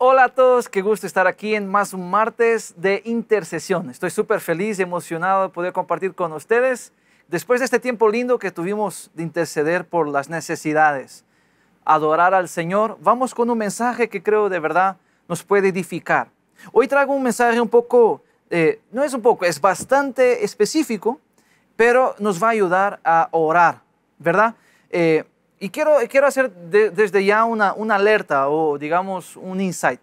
Hola a todos, qué gusto estar aquí en más un martes de intercesión. Estoy súper feliz, y emocionado de poder compartir con ustedes después de este tiempo lindo que tuvimos de interceder por las necesidades, adorar al Señor. Vamos con un mensaje que creo de verdad nos puede edificar. Hoy traigo un mensaje un poco, eh, no es un poco, es bastante específico, pero nos va a ayudar a orar, ¿verdad? Eh, y quiero, quiero hacer desde ya una, una, alerta o digamos un insight.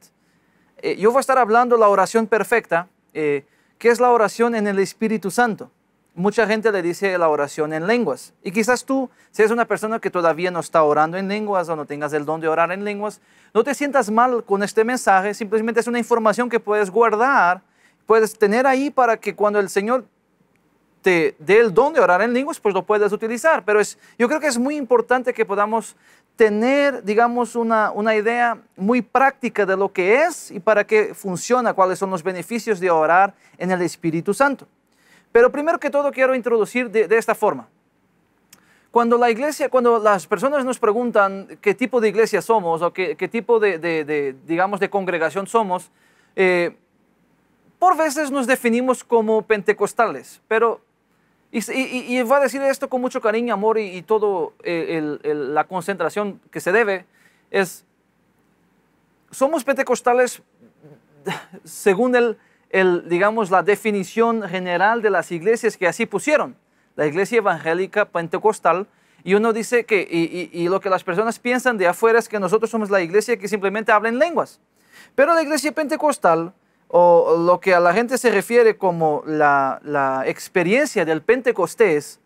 Eh, yo voy a estar hablando la oración perfecta, eh, que es la oración en el Espíritu Santo. Mucha gente le dice la oración en lenguas. Y quizás tú, si eres una persona que todavía no está orando en lenguas o no tengas el don de orar en lenguas, no te sientas mal con este mensaje, simplemente es una información que puedes guardar, puedes tener ahí para que cuando el Señor este, del dónde don de orar en lenguas, pues lo puedes utilizar. Pero es, yo creo que es muy importante que podamos tener, digamos, una, idea muy práctica de lo que es y para qué funciona, cuáles son los beneficios de orar en el Espíritu Santo. Pero primero que todo quiero introducir de, esta forma. Cuando la iglesia, cuando las personas nos preguntan qué tipo de iglesia somos o qué, tipo de, digamos, de congregación somos, eh, por veces nos definimos como pentecostales, pero y, va a decir esto con mucho cariño, amor y, toda la concentración que se debe, es, somos pentecostales según el, digamos, la definición general de las iglesias que así pusieron, la iglesia evangélica pentecostal, y uno dice que, y, y, lo que las personas piensan de afuera es que nosotros somos la iglesia que simplemente habla en lenguas. Pero la iglesia pentecostal o lo que a la gente se refiere como la, experiencia del Pentecostés,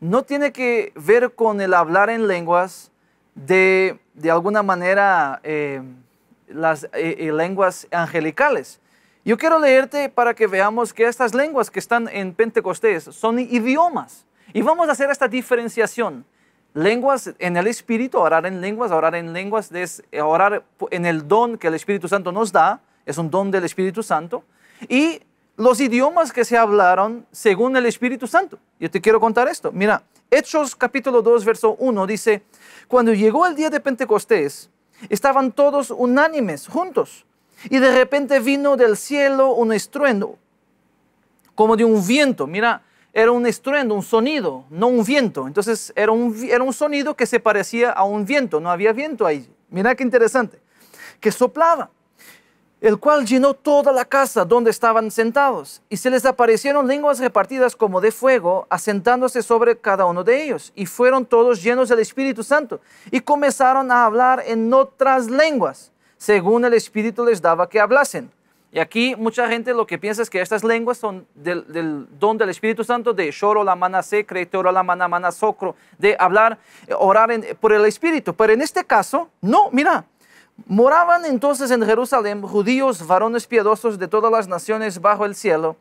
no tiene que ver con el hablar en lenguas de, de alguna manera, em, las eh, eh, lenguas angelicales. Yo quiero leerte para que veamos que estas lenguas que están en Pentecostés son idiomas. Y vamos a hacer esta diferenciación. Lenguas en el Espíritu, orar en lenguas, orar en lenguas es eh, orar en el don que el Espíritu Santo nos da, es un don del Espíritu Santo, y los idiomas que se hablaron según el Espíritu Santo. Yo te quiero contar esto. Mira, Hechos capítulo 2, verso 1 dice, cuando llegó el día de Pentecostés, estaban todos unánimes, juntos, y de repente vino del cielo un estruendo, como de un viento. Mira, era un estruendo, un sonido, no un viento. Entonces era un, un sonido que se parecía a un viento, no había viento ahí. Mira qué interesante, que soplaba el cual llenó toda la casa donde estaban sentados, y se les aparecieron lenguas repartidas como de fuego, asentándose sobre cada uno de ellos, y fueron todos llenos del Espíritu Santo, y comenzaron a hablar en otras lenguas, según el Espíritu les daba que hablasen. Y aquí mucha gente lo que piensa es que estas lenguas son del, don del Espíritu Santo, de Shoro la te secreto, la mana, de hablar, eh, orar por el Espíritu. Pero en este caso, no, mira, Moraban entonces en Jerusalén judíos, varones piadosos de todas las naciones bajo el cielo.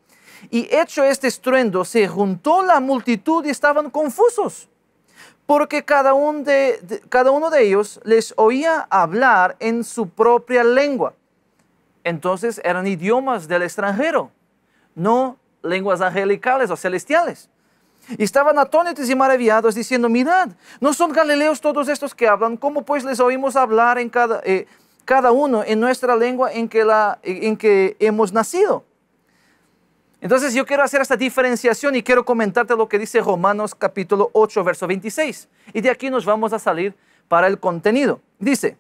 Y hecho este estruendo, se juntó la multitud y estaban confusos, porque cada, de, cada uno de ellos les oía hablar en su propia lengua. Entonces eran idiomas del extranjero, no lenguas angelicales o celestiales estaban atónitos y maravillados diciendo, mirad, ¿no son galileos todos estos que hablan? ¿Cómo pues les oímos hablar en cada, eh, cada uno en nuestra lengua en que, la, en que hemos nacido? Entonces yo quiero hacer esta diferenciación y quiero comentarte lo que dice Romanos capítulo 8, verso 26. Y de aquí nos vamos a salir para el contenido. Dice,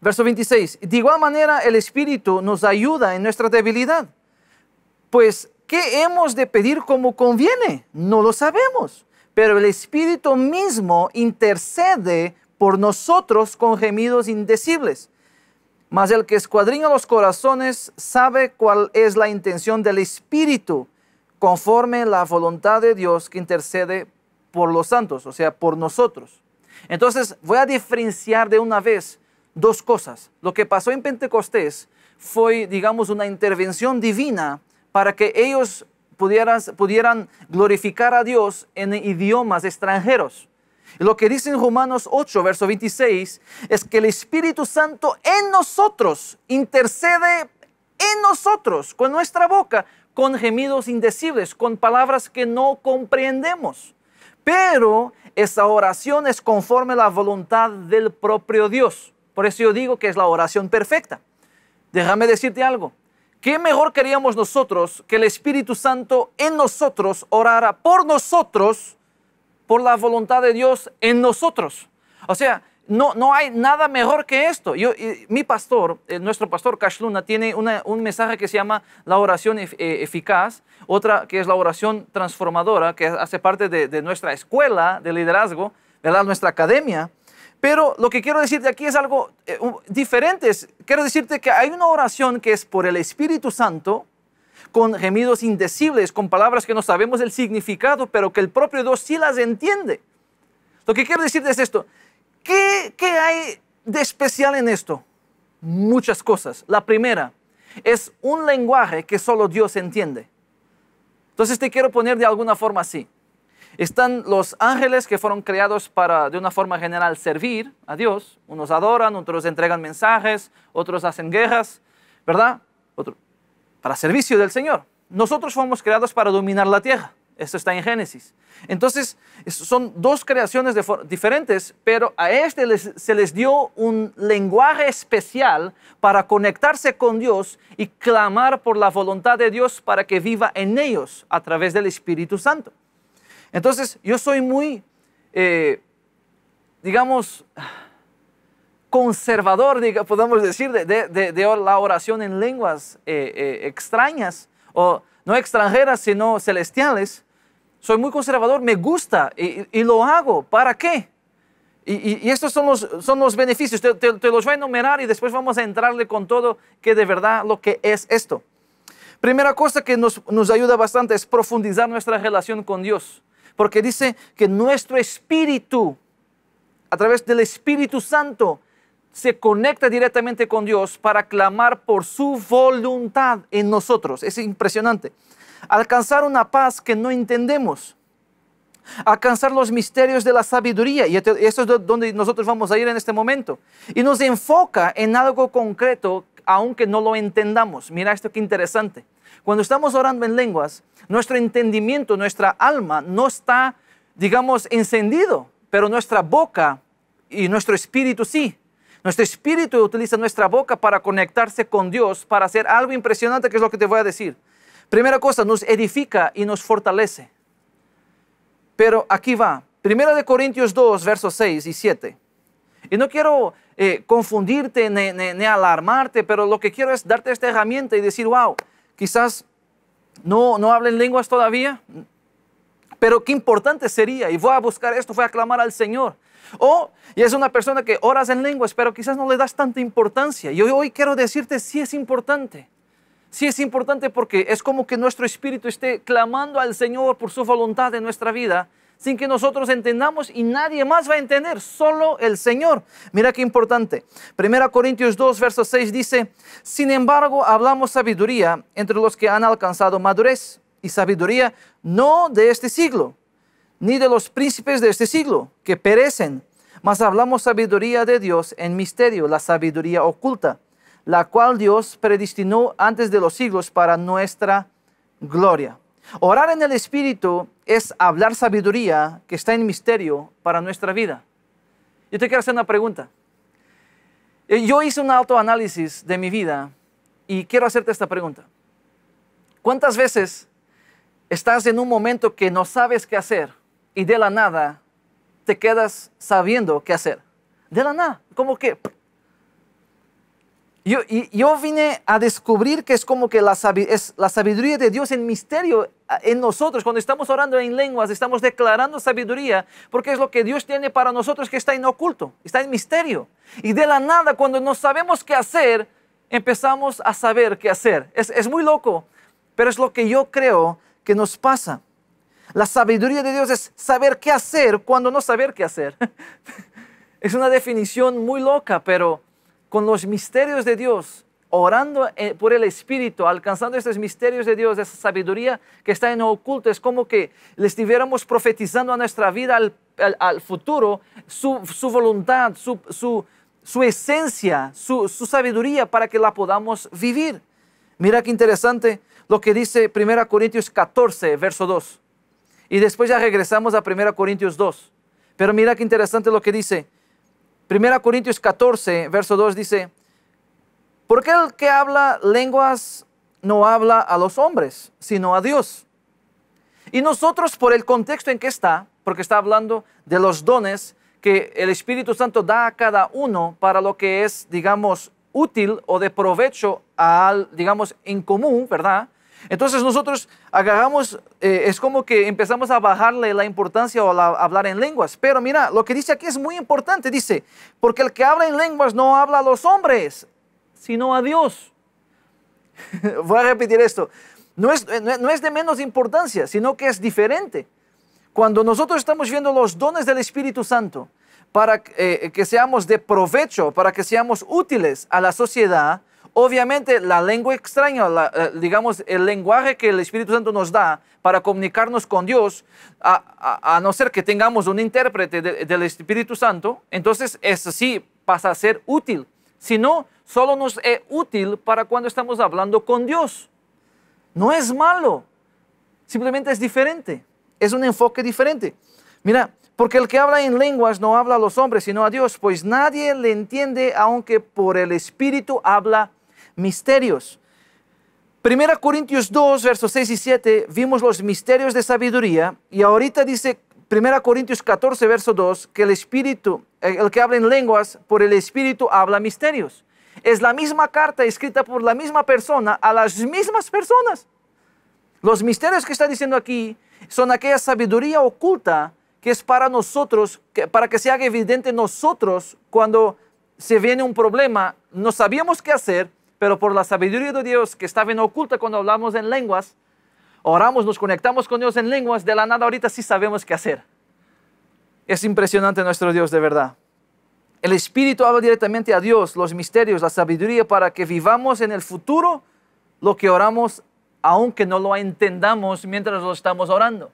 verso 26, de igual manera el Espíritu nos ayuda en nuestra debilidad, pues ¿Qué hemos de pedir como conviene? No lo sabemos, pero el Espíritu mismo intercede por nosotros con gemidos indecibles. Mas el que escuadriña los corazones sabe cuál es la intención del Espíritu, conforme la voluntad de Dios que intercede por los santos, o sea, por nosotros. Entonces, voy a diferenciar de una vez dos cosas. Lo que pasó en Pentecostés fue, digamos, una intervención divina para que ellos pudieran glorificar a Dios en idiomas extranjeros. lo que dice en Romanos 8, verso 26, es que el Espíritu Santo en nosotros intercede en nosotros, con nuestra boca, con gemidos indecibles, con palabras que no comprendemos. Pero esa oración es conforme a la voluntad del propio Dios. Por eso yo digo que es la oración perfecta. Déjame decirte algo. ¿Qué mejor queríamos nosotros que el Espíritu Santo en nosotros orara por nosotros, por la voluntad de Dios en nosotros? O sea, no, no hay nada mejor que esto. Yo, mi pastor, eh, nuestro pastor Kashluna, tiene un mensaje que se llama la oración eh, eficaz, otra que es la oración transformadora, que hace parte de, nuestra escuela de liderazgo, ¿verdad? nuestra academia. Pero lo que quiero decirte aquí es algo eh, diferente. Quiero decirte que hay una oración que es por el Espíritu Santo, con gemidos indecibles, con palabras que no sabemos el significado, pero que el propio Dios sí las entiende. Lo que quiero decirte es esto. ¿Qué, qué hay de especial en esto? Muchas cosas. La primera es un lenguaje que solo Dios entiende. Entonces te quiero poner de alguna forma así. Están los ángeles que fueron creados para, de una forma general, servir a Dios. Unos adoran, otros entregan mensajes, otros hacen guerras, ¿verdad? Otro, para servicio del Señor. Nosotros fuimos creados para dominar la tierra. Esto está en Génesis. Entonces, son dos creaciones diferentes, pero a este se les dio un lenguaje especial para conectarse con Dios y clamar por la voluntad de Dios para que viva en ellos a través del Espíritu Santo. Entonces, yo soy muy, eh, digamos, conservador, digamos, podemos decir, de, la oración en lenguas eh, eh, extrañas, o no extranjeras, sino celestiales. Soy muy conservador, me gusta y, lo hago. ¿Para qué? Y, estos son los, son los beneficios. Te, los voy a enumerar y después vamos a entrarle con todo que de verdad lo que es esto. Primera cosa que nos ayuda bastante es profundizar nuestra relación con Dios. Porque dice que nuestro espíritu, a través del Espíritu Santo, se conecta directamente con Dios para clamar por su voluntad en nosotros. Es impresionante. Alcanzar una paz que no entendemos. Alcanzar los misterios de la sabiduría. Y eso es donde nosotros vamos a ir en este momento. Y nos enfoca en algo concreto aunque no lo entendamos. Mira esto que interesante. Cuando estamos orando en lenguas, nuestro entendimiento, nuestra alma no está, digamos, encendido, pero nuestra boca y nuestro espíritu sí. Nuestro espíritu utiliza nuestra boca para conectarse con Dios, para hacer algo impresionante, que es lo que te voy a decir. Primera cosa, nos edifica y nos fortalece. Pero aquí va, Primera de Corintios 2, versos 6 y 7. Y no quiero eh, confundirte ni, alarmarte, pero lo que quiero es darte esta herramienta y decir, wow, quizás no, no hablen lenguas todavía, pero qué importante sería, y voy a buscar esto, voy a clamar al Señor. O, y es una persona que oras en lenguas, pero quizás no le das tanta importancia. Y hoy, quiero decirte si es importante. si es importante porque es como que nuestro espíritu esté clamando al Señor por su voluntad en nuestra vida sin que nosotros entendamos y nadie más va a entender, solo el Señor. Mira qué importante. 1 Corintios 2, verso 6 dice, sin embargo hablamos sabiduría entre los que han alcanzado madurez y sabiduría no de este siglo, ni de los príncipes de este siglo, que perecen, mas hablamos sabiduría de Dios en misterio, la sabiduría oculta, la cual Dios predestinó antes de los siglos para nuestra gloria. Orar en el Espíritu es hablar sabiduría que está en misterio para nuestra vida. Yo te quiero hacer una pregunta. Eh, yo hice un autoanálisis de mi vida y quiero hacerte esta pregunta. ¿Cuántas veces estás en un momento que no sabes qué hacer y de la nada te quedas sabiendo qué hacer? De la nada, como que yo, vine a descubrir que es como que la, sabiduría de Dios en misterio en nosotros. Cuando estamos orando en lenguas, estamos declarando sabiduría, porque es lo que Dios tiene para nosotros que está en oculto, está en misterio. Y de la nada, cuando no sabemos qué hacer, empezamos a saber qué hacer. es muy loco, pero es lo que yo creo que nos pasa. La sabiduría de Dios es saber qué hacer cuando no saber qué hacer. es una definición muy loca, pero con los misterios de Dios, orando eh, por el Espíritu, alcanzando estos misterios de Dios, esa sabiduría que está en oculto, es como que le estuviéramos profetizando a nuestra vida, al, futuro, su, voluntad, su, su, su esencia, su, sabiduría para que la podamos vivir. Mira qué interesante lo que dice 1 Corintios 14, verso 2. Y después ya regresamos a 1 Corintios 2. Pero mira qué interesante lo que dice 1 Corintios 14, verso 2 dice, porque el que habla lenguas no habla a los hombres, sino a Dios. Y nosotros, por el contexto en que está, porque está hablando de los dones que el Espíritu Santo da a cada uno para lo que es, digamos, útil o de provecho al, digamos, en común, ¿verdad? Entonces nosotros agarramos, eh, es como que empezamos a bajarle la importancia a hablar en lenguas. Pero mira, lo que dice aquí es muy importante. Dice, porque el que habla en lenguas no habla a los hombres, sino a Dios. Voy a repetir esto. Eh, no es, de menos importancia, sino que es diferente. Cuando nosotros estamos viendo los dones del Espíritu Santo para eh, que seamos de provecho, para que seamos útiles a la sociedad, Obviamente la lengua extraña, eh, digamos el lenguaje que el Espíritu Santo nos da para comunicarnos con Dios, a, no ser que tengamos un intérprete del Espíritu Santo, entonces eso sí pasa a ser útil. Si no, solo nos es útil para cuando estamos hablando con Dios. No es malo, simplemente es diferente, es un enfoque diferente. Mira, porque el que habla en lenguas no habla a los hombres, sino a Dios, pues nadie le entiende, aunque por el Espíritu habla misterios. Primera Corintios 2, versos 6 y 7, vimos los misterios de sabiduría y ahorita dice Primera Corintios 14, verso 2, que el Espíritu, eh, el que habla en lenguas, por el Espíritu habla misterios. Es la misma carta escrita por la misma persona a las mismas personas. Los misterios que está diciendo aquí son aquella sabiduría oculta que es para nosotros, que, para que se haga evidente nosotros cuando se viene un problema, no sabíamos qué hacer, pero por la sabiduría de Dios que está bien oculta cuando hablamos en lenguas, oramos, nos conectamos con Dios en lenguas, de la nada ahorita sí sabemos qué hacer. Es impresionante nuestro Dios de verdad. El Espíritu habla directamente a Dios, los misterios, la sabiduría, para que vivamos en el futuro lo que oramos, aunque no lo entendamos mientras lo estamos orando.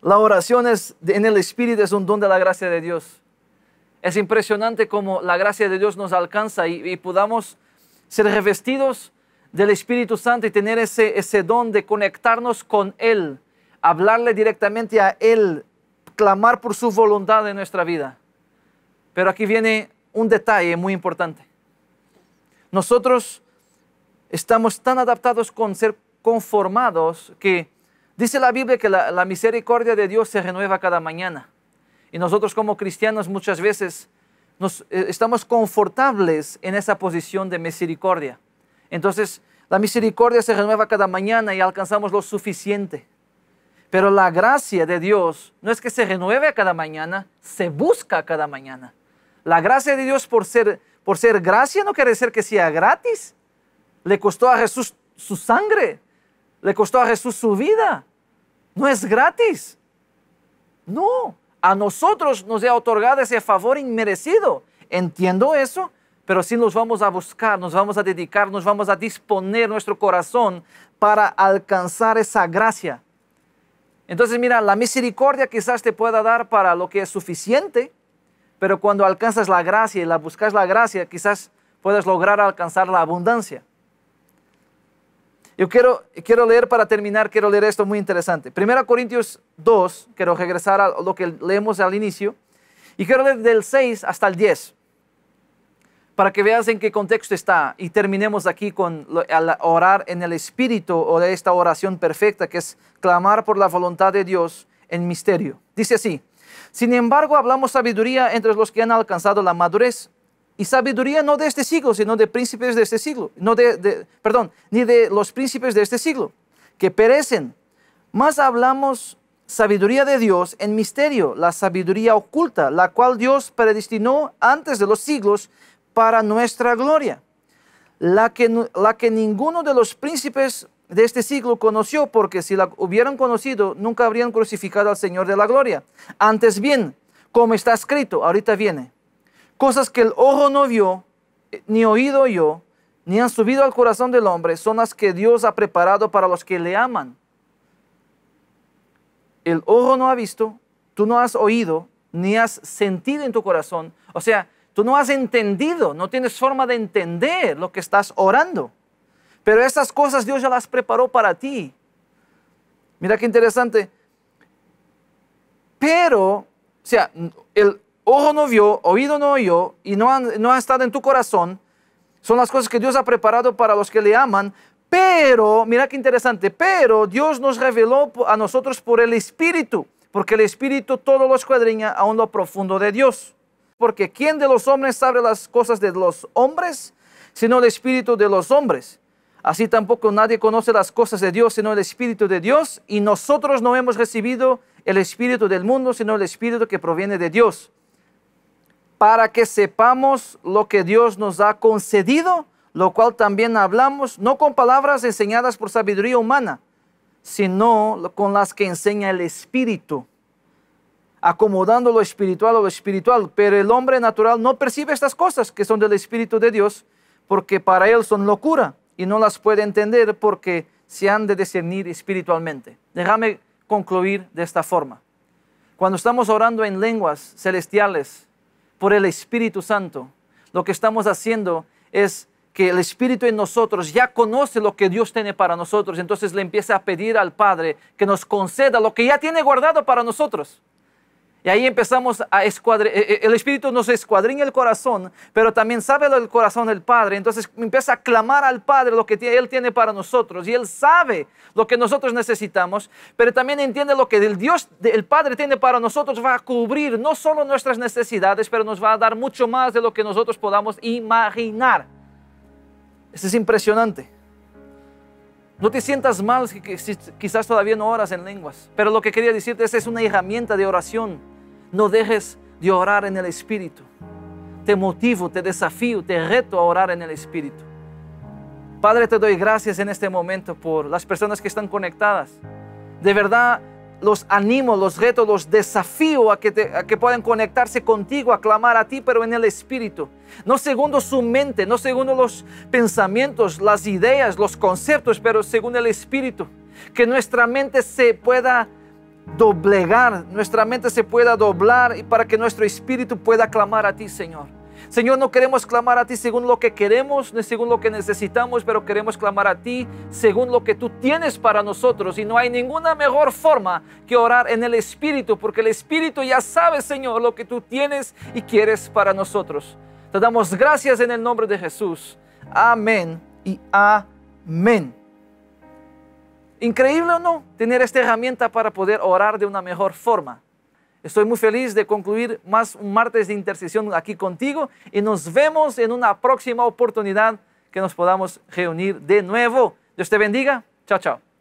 La oración es, en el Espíritu es un don de la gracia de Dios. Es impresionante cómo la gracia de Dios nos alcanza y, podamos ser revestidos del Espíritu Santo y tener ese, ese don de conectarnos con Él, hablarle directamente a Él, clamar por su voluntad en nuestra vida. Pero aquí viene un detalle muy importante. Nosotros estamos tan adaptados con ser conformados que dice la Biblia que la misericordia de Dios se renueva cada mañana. Y nosotros como cristianos muchas veces nos, eh, estamos confortables en esa posición de misericordia. Entonces, la misericordia se renueva cada mañana y alcanzamos lo suficiente. Pero la gracia de Dios no es que se renueve cada mañana, se busca cada mañana. La gracia de Dios por ser, por ser gracia no quiere decir que sea gratis. Le costó a Jesús su sangre, le costó a Jesús su vida. No es gratis. No, a nosotros nos ha otorgado ese favor inmerecido. Entiendo eso, pero sí nos vamos a buscar, nos vamos a dedicar, nos vamos a disponer nuestro corazón para alcanzar esa gracia. Entonces, mira, la misericordia quizás te pueda dar para lo que es suficiente, pero cuando alcanzas la gracia y la buscas la gracia, quizás puedas lograr alcanzar la abundancia. Yo quiero, quiero leer para terminar, quiero leer esto muy interesante. 1 Corintios 2, quiero regresar a lo que leemos al inicio, y quiero leer del 6 hasta el 10, para que veas en qué contexto está, y terminemos aquí con orar en el espíritu o de esta oración perfecta, que es clamar por la voluntad de Dios en misterio. Dice así, sin embargo hablamos sabiduría entre los que han alcanzado la madurez y sabiduría no de este siglo, sino de príncipes de este siglo, no de, perdón, ni de los príncipes de este siglo, que perecen. Más hablamos sabiduría de Dios en misterio, la sabiduría oculta, la cual Dios predestinó antes de los siglos para nuestra gloria, la que, la que ninguno de los príncipes de este siglo conoció, porque si la hubieran conocido, nunca habrían crucificado al Señor de la gloria. Antes bien, como está escrito, ahorita viene, Cosas que el ojo no vio, eh, ni oído yo, ni han subido al corazón del hombre, son las que Dios ha preparado para los que le aman. El ojo no ha visto, tú no has oído, ni has sentido en tu corazón. O sea, tú no has entendido, no tienes forma de entender lo que estás orando. Pero estas cosas Dios ya las preparó para ti. Mira qué interesante. Pero, o sea, el, ojo no vio, oído no oyó y no ha estado en tu corazón, son las cosas que Dios ha preparado para los que le aman, pero, mira qué interesante, pero Dios nos reveló a nosotros por el Espíritu, porque el Espíritu todo lo escuadriña un lo profundo de Dios. Porque ¿quién de los hombres sabe las cosas de los hombres? Sino el Espíritu de los hombres. Así tampoco nadie conoce las cosas de Dios, sino el Espíritu de Dios. Y nosotros no hemos recibido el Espíritu del mundo, sino el Espíritu que proviene de Dios para que sepamos lo que Dios nos ha concedido, lo cual también hablamos, no con palabras enseñadas por sabiduría humana, sino con las que enseña el Espíritu, acomodando lo espiritual a lo espiritual. Pero el hombre natural no percibe estas cosas que son del Espíritu de Dios, porque para él son locura y no las puede entender porque se han de discernir espiritualmente. Déjame concluir de esta forma. Cuando estamos orando en lenguas celestiales, por el Espíritu Santo, lo que estamos haciendo es que el Espíritu en nosotros ya conoce lo que Dios tiene para nosotros, entonces le empieza a pedir al Padre que nos conceda lo que ya tiene guardado para nosotros. Y ahí empezamos a escuadrar, eh, eh, el Espíritu nos escuadriña el corazón, pero también sabe lo del corazón del Padre. Entonces empieza a clamar al Padre lo que Él tiene para nosotros. Y Él sabe lo que nosotros necesitamos, pero también entiende lo que el Dios, el Padre tiene para nosotros. Va a cubrir no solo nuestras necesidades, pero nos va a dar mucho más de lo que nosotros podamos imaginar. eso es impresionante. No te sientas mal si quizás todavía no oras en lenguas, pero lo que quería decirte es es una herramienta de oración no dejes de orar en el Espíritu. Te motivo, te desafío, te reto a orar en el Espíritu. Padre, te doy gracias en este momento por las personas que están conectadas. De verdad, los animo, los reto, los desafío a que, puedan conectarse contigo, a clamar a ti, pero en el Espíritu. No segundo su mente, no segundo los pensamientos, las ideas, los conceptos, pero según el Espíritu. Que nuestra mente se pueda doblegar, nuestra mente se pueda doblar y para que nuestro espíritu pueda clamar a ti, Señor. Señor, no queremos clamar a ti según lo que queremos, ni según lo que necesitamos, pero queremos clamar a ti según lo que tú tienes para nosotros. Y no hay ninguna mejor forma que orar en el Espíritu, porque el Espíritu ya sabe, Señor, lo que tú tienes y quieres para nosotros. Te damos gracias en el nombre de Jesús. Amén y amén. Increíble o no, tener esta herramienta para poder orar de una mejor forma. Estoy muy feliz de concluir más un martes de intercesión aquí contigo y nos vemos en una próxima oportunidad que nos podamos reunir de nuevo. Dios te bendiga. Chao, chao.